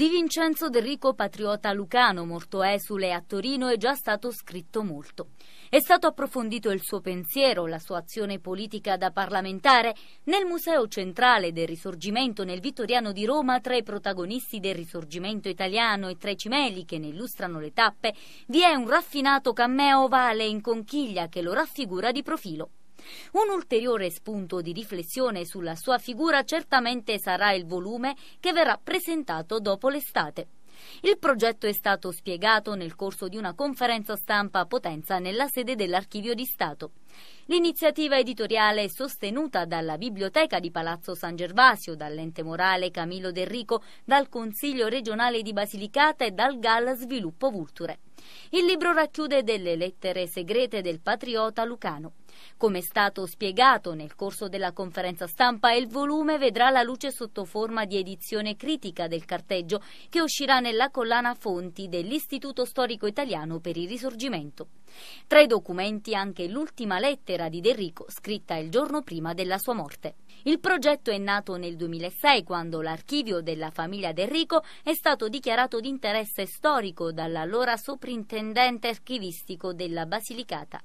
Di Vincenzo Del Rico, patriota lucano, morto esule a Torino, è già stato scritto molto. È stato approfondito il suo pensiero, la sua azione politica da parlamentare. Nel Museo Centrale del Risorgimento nel Vittoriano di Roma, tra i protagonisti del Risorgimento italiano e tra i cimeli che ne illustrano le tappe, vi è un raffinato cammeo ovale in conchiglia che lo raffigura di profilo. Un ulteriore spunto di riflessione sulla sua figura certamente sarà il volume che verrà presentato dopo l'estate. Il progetto è stato spiegato nel corso di una conferenza stampa a Potenza nella sede dell'Archivio di Stato. L'iniziativa editoriale è sostenuta dalla Biblioteca di Palazzo San Gervasio, dall'ente morale Camillo Del Rico, dal Consiglio regionale di Basilicata e dal GAL Sviluppo Vulture. Il libro racchiude delle lettere segrete del patriota lucano. Come è stato spiegato nel corso della conferenza stampa, il volume vedrà la luce sotto forma di edizione critica del carteggio che uscirà nella collana Fonti dell'Istituto Storico Italiano per il Risorgimento. Tra i documenti anche l'ultima lettera di De Rico, scritta il giorno prima della sua morte. Il progetto è nato nel 2006 quando l'archivio della famiglia De Rico è stato dichiarato di interesse storico dall'allora soprintendente archivistico della Basilicata